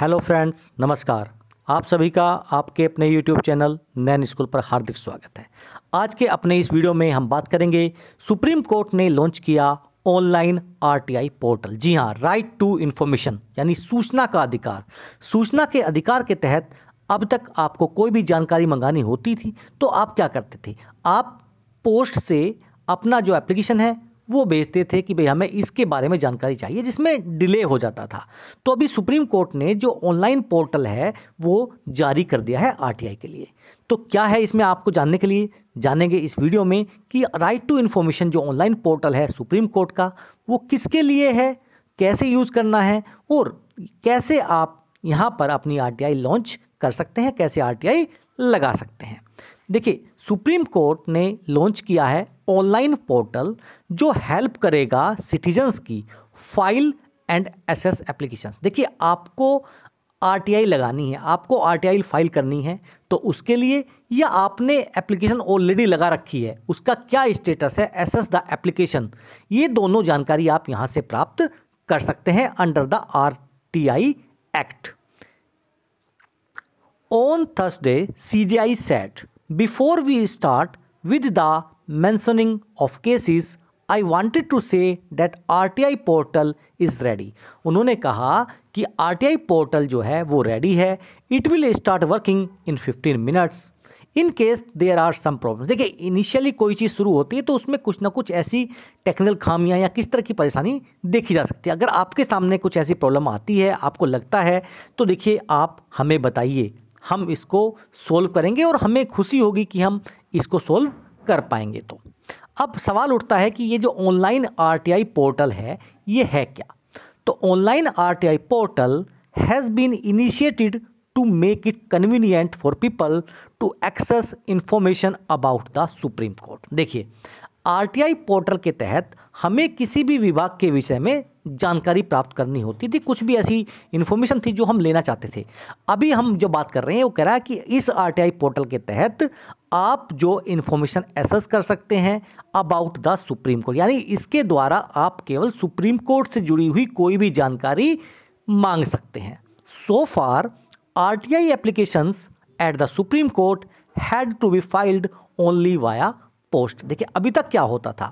Hello friends नमस्कार आप सभी का आपके अपने यूट्यूब चैनल नैन स्कूल पर हार्दिक स्वागत है आज के अपने इस वीडियो में हम बात करेंगे सुप्रीम कोर्ट ने लॉन्च किया ऑनलाइन आरटीआई पोर्टल जी हाँ राइट टू इन्फॉर्मेशन यानी सूचना का अधिकार सूचना के अधिकार के तहत अब तक आपको कोई भी जानकारी मंगानी होती थी तो आप क्या करते थे आप पोस्ट से अपना जो एप्लीकेशन है वो भेजते थे कि भाई हमें इसके बारे में जानकारी चाहिए जिसमें डिले हो जाता था तो अभी सुप्रीम कोर्ट ने जो ऑनलाइन पोर्टल है वो जारी कर दिया है आरटीआई के लिए तो क्या है इसमें आपको जानने के लिए जानेंगे इस वीडियो में कि राइट टू इन्फॉर्मेशन जो ऑनलाइन पोर्टल है सुप्रीम कोर्ट का वो किसके लिए है कैसे यूज़ करना है और कैसे आप यहाँ पर अपनी आर लॉन्च कर सकते हैं कैसे आर लगा सकते हैं देखिए सुप्रीम कोर्ट ने लॉन्च किया है ऑनलाइन पोर्टल जो हेल्प करेगा सिटीजन्स की फाइल एंड एसेस एप्लीकेशन देखिए आपको आरटीआई लगानी है आपको आरटीआई फाइल करनी है तो उसके लिए या आपने एप्लीकेशन ऑलरेडी लगा रखी है उसका क्या स्टेटस है एसेस द एप्लीकेशन ये दोनों जानकारी आप यहाँ से प्राप्त कर सकते हैं under the I act on Thursday I set before we start with the mentioning of cases I wanted to say that R T I portal is ready उन्होंने कहा कि आर टी आई पोर्टल जो है वो ready है it will start working in fifteen minutes in case there are some problem देखिए initially कोई चीज़ शुरू होती है तो उसमें कुछ ना कुछ ऐसी टेक्निकल खामियां या किस तरह की परेशानी देखी जा सकती है अगर आपके सामने कुछ ऐसी प्रॉब्लम आती है आपको लगता है तो देखिए आप हमें बताइए हम इसको सोल्व करेंगे और हमें खुशी होगी कि हम इसको सोल्व कर पाएंगे तो अब सवाल उठता है कि ये जो ऑनलाइन आरटीआई पोर्टल है ये है क्या तो online RTI portal has been initiated to make it convenient for people to access information about the Supreme Court देखिए आरटीआई पोर्टल के तहत हमें किसी भी विभाग के विषय में जानकारी प्राप्त करनी होती थी कुछ भी ऐसी इन्फॉर्मेशन थी जो हम लेना चाहते थे अभी हम जो बात कर रहे हैं वो कह रहा है कि इस आरटीआई पोर्टल के तहत आप जो इन्फॉर्मेशन एसेस कर सकते हैं अबाउट द सुप्रीम कोर्ट यानी इसके द्वारा आप केवल सुप्रीम कोर्ट से जुड़ी हुई कोई भी जानकारी मांग सकते हैं so far R T I applications at the Supreme Court had to be filed only via post देखिए अभी तक क्या होता था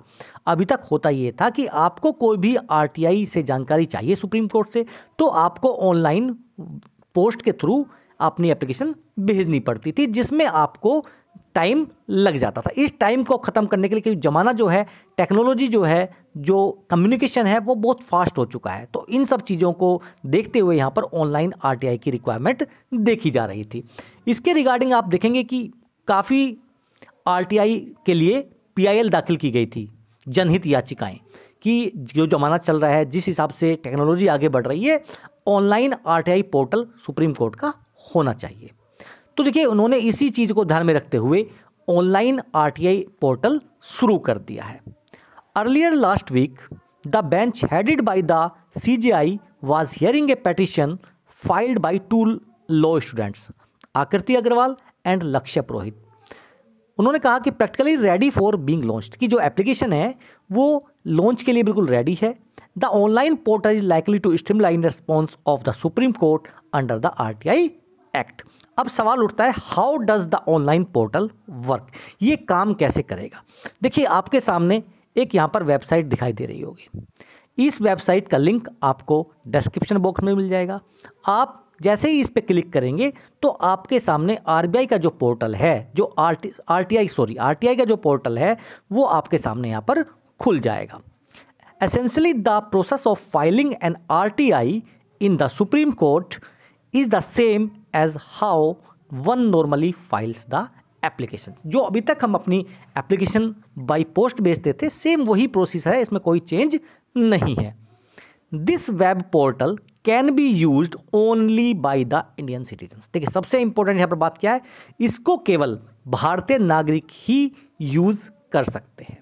अभी तक होता ये था कि आपको कोई भी आरटीआई से जानकारी चाहिए सुप्रीम कोर्ट से तो आपको ऑनलाइन पोस्ट के थ्रू अपनी एप्लीकेशन भेजनी पड़ती थी जिसमें आपको टाइम लग जाता था इस टाइम को ख़त्म करने के लिए क्योंकि ज़माना जो है टेक्नोलॉजी जो है जो कम्युनिकेशन है वो बहुत फास्ट हो चुका है तो इन सब चीज़ों को देखते हुए यहाँ पर ऑनलाइन आरटीआई की रिक्वायरमेंट देखी जा रही थी इसके रिगार्डिंग आप देखेंगे कि काफ़ी आरटीआई के लिए पीआईएल दाखिल की गई थी जनहित याचिकाएं कि जो जमाना चल रहा है जिस हिसाब से टेक्नोलॉजी आगे बढ़ रही है online RTI portal Supreme Court का होना चाहिए तो देखिए उन्होंने इसी चीज़ को ध्यान में रखते हुए ऑनलाइन आरटीआई पोर्टल शुरू कर दिया है earlier last week the bench headed by the CJI was hearing a petition filed by two law students Aakriti Agarwal and Lakshya Purohit उन्होंने कहा कि practically ready for being launch कि जो एप्लीकेशन है वो लॉन्च के लिए बिल्कुल रेडी है the online portal is likely to streamline response of the Supreme Court under the R act अब सवाल उठता है how does the online portal work ये काम कैसे करेगा देखिए आपके सामने एक यहाँ पर वेबसाइट दिखाई दे रही होगी इस वेबसाइट का लिंक आपको डिस्क्रिप्शन बॉक्स में मिल जाएगा आप जैसे ही इस पर क्लिक करेंगे तो आपके सामने आर का जो पोर्टल है जो आर टी सॉरी आर का जो पोर्टल है वो आपके सामने यहाँ पर खुल जाएगा essentially the process of filing an RTI in the Supreme Court is the same as how one normally files the application जो अभी तक हम अपनी एप्लीकेशन बाई पोस्ट भेजते थे सेम वही प्रोसेस है इसमें कोई चेंज नहीं है this web portal can be use only by the Indian citizen देखिए सबसे इंपॉर्टेंट यहाँ पर बात क्या है इसको केवल भारतीय नागरिक ही यूज कर सकते हैं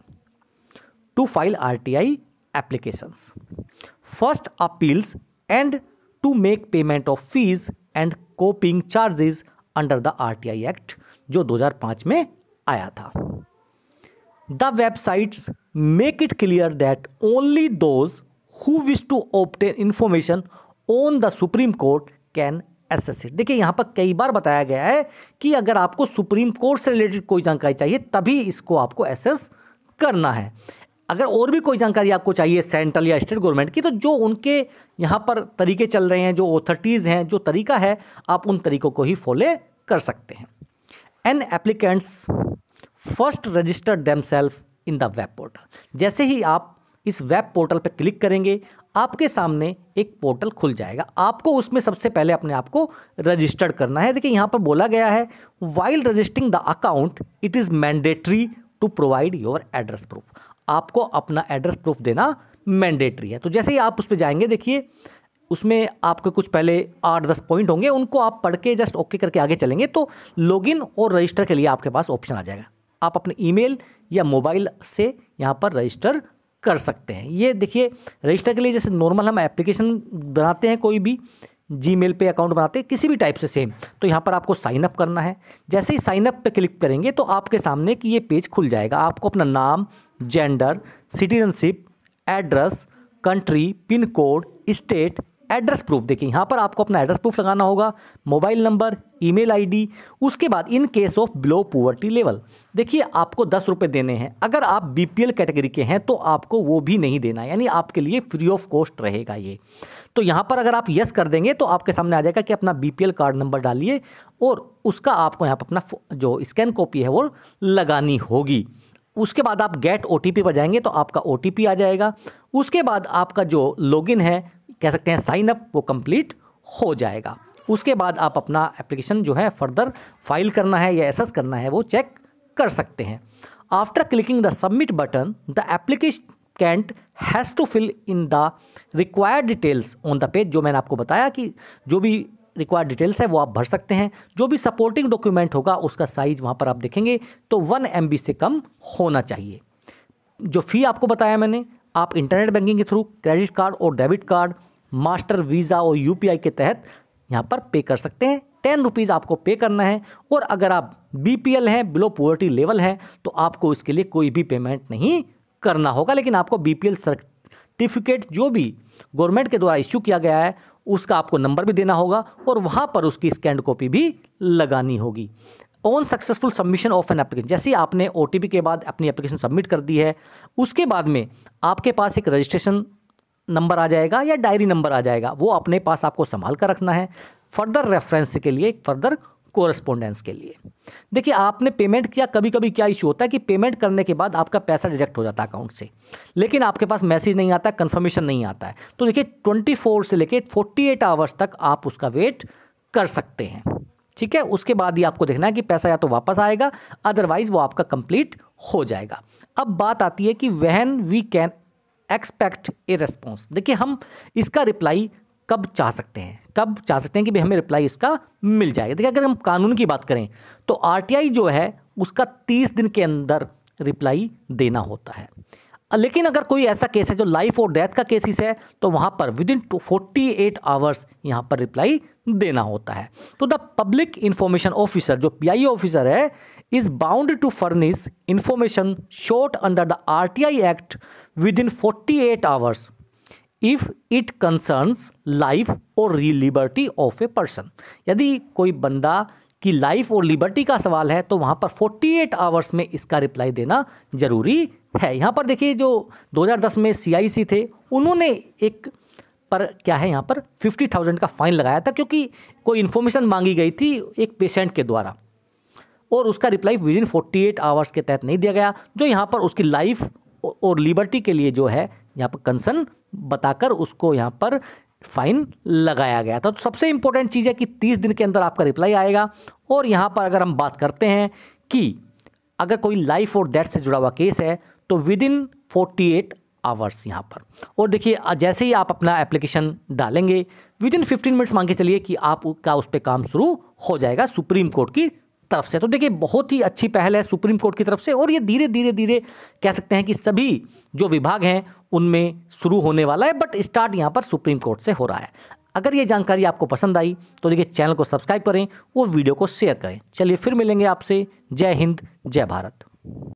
to file R T I application first appeals and to make payment of fees and copying charges under the R T I act जो 2005 में आया था the websites make it clear that only those who wish to obtain information on the Supreme Court can access it देखिए यहाँ पर कई बार बताया गया है कि अगर आपको सुप्रीम कोर्ट से रिलेटेड कोई जानकारी चाहिए तभी इसको आपको एसेस करना है अगर और भी कोई जानकारी आपको चाहिए सेंट्रल या स्टेट गवर्नमेंट की तो जो उनके यहाँ पर तरीके चल रहे हैं जो ऑथरिटीज हैं जो तरीका है आप उन तरीकों को ही फॉलो कर सकते हैं an applicants first registered themselves in the web portal जैसे ही आप इस वेब पोर्टल पर क्लिक करेंगे आपके सामने एक पोर्टल खुल जाएगा आपको उसमें सबसे पहले अपने आप को रजिस्टर्ड करना है देखिए यहाँ पर बोला गया है while registering the account it is mandatory to provide your address proof आपको अपना एड्रेस प्रूफ देना मैंडेटरी है तो जैसे ही आप उस पर जाएंगे देखिए उसमें आपके कुछ पहले आठ दस पॉइंट होंगे उनको आप पढ़ के जस्ट ओके करके आगे चलेंगे तो लॉगिन और रजिस्टर के लिए आपके पास ऑप्शन आ जाएगा आप अपने ईमेल या मोबाइल से यहाँ पर रजिस्टर कर सकते हैं ये देखिए रजिस्टर के लिए जैसे नॉर्मल हम एप्लीकेशन बनाते हैं कोई भी जी मेल पर अकाउंट बनाते हैं किसी भी टाइप से सेम तो यहाँ पर आपको साइन अप करना है जैसे ही साइन अप पे क्लिक करेंगे तो आपके सामने कि ये पेज खुल जाएगा आपको अपना नाम gender citizenship address country pin code state address proof देखिए यहाँ पर आपको अपना एड्रेस प्रूफ लगाना होगा मोबाइल नंबर ईमेल आईडी उसके बाद in case of below poverty level देखिए आपको दस रुपये देने हैं अगर आप बीपीएल कैटेगरी के हैं तो आपको वो भी नहीं देना यानी आपके लिए फ्री ऑफ कॉस्ट रहेगा ये तो यहाँ पर अगर आप यस कर देंगे तो आपके सामने आ जाएगा कि अपना बी कार्ड नंबर डालिए और उसका आपको यहाँ पर अपना जो स्कैन कॉपी है वो लगानी होगी उसके बाद आप गेट ओ पर जाएंगे तो आपका ओ आ जाएगा उसके बाद आपका जो लॉगिन है कह सकते हैं साइन अप वो कंप्लीट हो जाएगा उसके बाद आप अपना एप्लीकेशन जो है फर्दर फाइल करना है या एसेस करना है वो चेक कर सकते हैं after clicking the submit button the application can't has to fill in the required details on the page जो मैंने आपको बताया कि जो भी रिक्वायर्ड डिटेल्स है वो आप भर सकते हैं जो भी सपोर्टिंग डॉक्यूमेंट होगा उसका साइज वहाँ पर आप देखेंगे तो वन एम से कम होना चाहिए जो फ़ी आपको बताया मैंने आप इंटरनेट बैंकिंग के थ्रू क्रेडिट कार्ड और डेबिट कार्ड मास्टर वीज़ा और यू के तहत यहाँ पर पे कर सकते हैं टेन रुपीज़ आपको पे करना है और अगर आप एल हैं बिलो पोवर्टी लेवल हैं तो आपको इसके लिए कोई भी पेमेंट नहीं करना होगा लेकिन आपको बी बीपीएल सर्टिफिकेट जो भी गवर्नमेंट के द्वारा इश्यू किया गया है उसका आपको नंबर भी देना होगा और वहाँ पर उसकी स्कैंड कॉपी भी लगानी होगी on successful submission of an application जैसे आपने ओ के बाद अपनी एप्लीकेशन सबमिट कर दी है उसके बाद में आपके पास एक रजिस्ट्रेशन नंबर आ जाएगा या डायरी नंबर आ जाएगा वो अपने पास आपको संभाल कर रखना है फर्दर रेफरेंस के लिए फर्दर कोरस्पोंडेंस के लिए देखिए आपने पेमेंट किया कभी कभी क्या इशू होता है कि पेमेंट करने के बाद आपका पैसा डिडक्ट हो जाता है अकाउंट से लेकिन आपके पास मैसेज नहीं आता कंफर्मेशन नहीं आता है तो देखिए 24 से लेकर 48 आवर्स तक आप उसका वेट कर सकते हैं ठीक है उसके बाद ही आपको देखना है कि पैसा या तो वापस आएगा अदरवाइज वो आपका कंप्लीट हो जाएगा अब बात आती है कि when we can expect a response देखिए हम इसका रिप्लाई कब चाह सकते हैं कब चाह सकते हैं कि भाई हमें रिप्लाई इसका मिल जाएगा देखिए अगर हम कानून की बात करें तो आर जो है उसका तीस दिन के अंदर रिप्लाई देना होता है लेकिन अगर कोई ऐसा केस है जो लाइफ और डेथ का केसेस है तो वहाँ पर within forty eight hours यहाँ पर रिप्लाई देना होता है तो द पब्लिक इंफॉर्मेशन ऑफिसर जो पीआईओ ऑफिसर है is bound to furnish information sought under the RTI Act within 48 hours if it concerns life or liberty of a person. यदि कोई बंदा की लाइफ और लिबर्टी का सवाल है तो वहाँ पर 48 आवर्स में इसका रिप्लाई देना ज़रूरी है यहाँ पर देखिए जो 2010 में सी थे उन्होंने एक पर क्या है यहाँ पर 50,000 का फाइन लगाया था क्योंकि कोई इन्फॉर्मेशन मांगी गई थी एक पेशेंट के द्वारा और उसका reply within forty eight hours के तहत नहीं दिया गया जो यहाँ पर उसकी लाइफ और लिबर्टी के लिए जो है यहाँ पर कंसर्न बताकर उसको यहाँ पर फाइन लगाया गया था तो सबसे इंपॉर्टेंट चीज़ है कि तीस दिन के अंदर आपका रिप्लाई आएगा और यहाँ पर अगर हम बात करते हैं कि अगर कोई लाइफ और डेथ से जुड़ा हुआ केस है तो within forty eight hours यहाँ पर और देखिए जैसे ही आप अपना एप्लीकेशन डालेंगे विद इन फिफ्टीन मिनट्स मांग के चलिए कि आपका उस पर काम शुरू हो जाएगा सुप्रीम कोर्ट की तरफ से तो देखिए बहुत ही अच्छी पहल है सुप्रीम कोर्ट की तरफ से और ये धीरे धीरे धीरे कह सकते हैं कि सभी जो विभाग हैं उनमें शुरू होने वाला है बट स्टार्ट यहाँ पर सुप्रीम कोर्ट से हो रहा है अगर ये जानकारी आपको पसंद आई तो देखिए चैनल को सब्सक्राइब करें और वीडियो को शेयर करें चलिए फिर मिलेंगे आपसे जय हिंद जय भारत